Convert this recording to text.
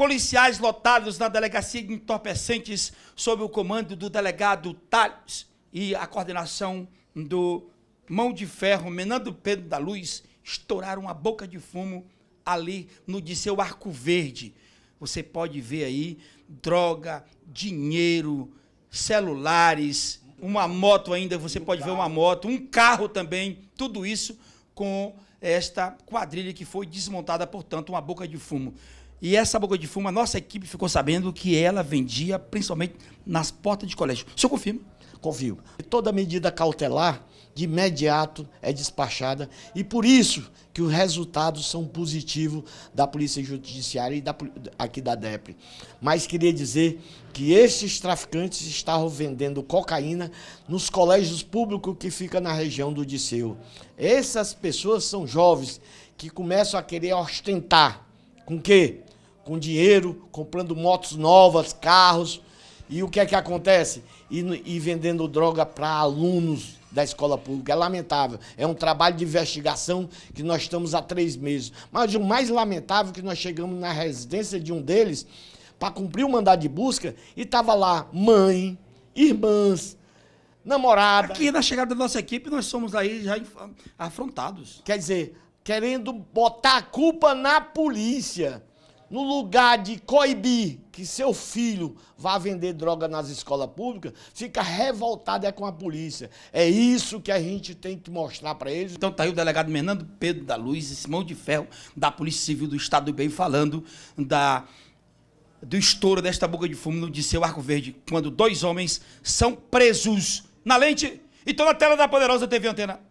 policiais lotados na delegacia de entorpecentes sob o comando do delegado Tales e a coordenação do Mão de Ferro, Menando Pedro da Luz, estouraram uma boca de fumo ali no de seu Arco Verde. Você pode ver aí droga, dinheiro, celulares, uma moto ainda, você um pode carro. ver uma moto, um carro também, tudo isso com esta quadrilha que foi desmontada, portanto, uma boca de fumo. E essa boca de fumo, a nossa equipe ficou sabendo que ela vendia principalmente nas portas de colégio. O senhor confirma? Confio. Toda medida cautelar, de imediato, é despachada e por isso que os resultados são positivos da Polícia Judiciária e da, aqui da DEPRE. Mas queria dizer que esses traficantes estavam vendendo cocaína nos colégios públicos que fica na região do Disseu. Essas pessoas são jovens que começam a querer ostentar com que com dinheiro, comprando motos novas, carros. E o que é que acontece? E, e vendendo droga para alunos da escola pública. É lamentável. É um trabalho de investigação que nós estamos há três meses. Mas o mais lamentável é que nós chegamos na residência de um deles para cumprir o mandado de busca e estava lá mãe, irmãs, namorada. Aqui na chegada da nossa equipe nós somos aí já afrontados. Quer dizer, querendo botar a culpa na polícia no lugar de coibir que seu filho vá vender droga nas escolas públicas, fica revoltado é com a polícia. É isso que a gente tem que mostrar para eles. Então tá aí o delegado Menando Pedro da Luz, esse mão de ferro da Polícia Civil do Estado do Bem falando da do estouro desta boca de fumo no Disseu Arco Verde, quando dois homens são presos na lente e toda a tela da poderosa TV Antena